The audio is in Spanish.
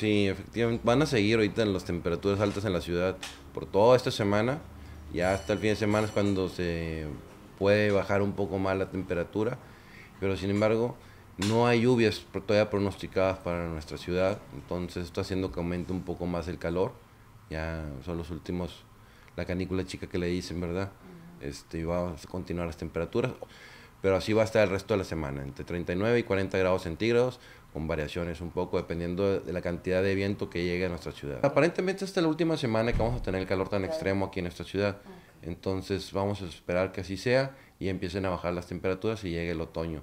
Sí, efectivamente. Van a seguir ahorita las temperaturas altas en la ciudad por toda esta semana. Ya hasta el fin de semana es cuando se puede bajar un poco más la temperatura. Pero sin embargo, no hay lluvias todavía pronosticadas para nuestra ciudad. Entonces está haciendo que aumente un poco más el calor. Ya son los últimos, la canícula chica que le dicen, ¿verdad? Este, y va a continuar las temperaturas pero así va a estar el resto de la semana, entre 39 y 40 grados centígrados, con variaciones un poco dependiendo de la cantidad de viento que llegue a nuestra ciudad. Aparentemente esta es la última semana que vamos a tener el calor tan extremo aquí en nuestra ciudad, entonces vamos a esperar que así sea y empiecen a bajar las temperaturas y llegue el otoño.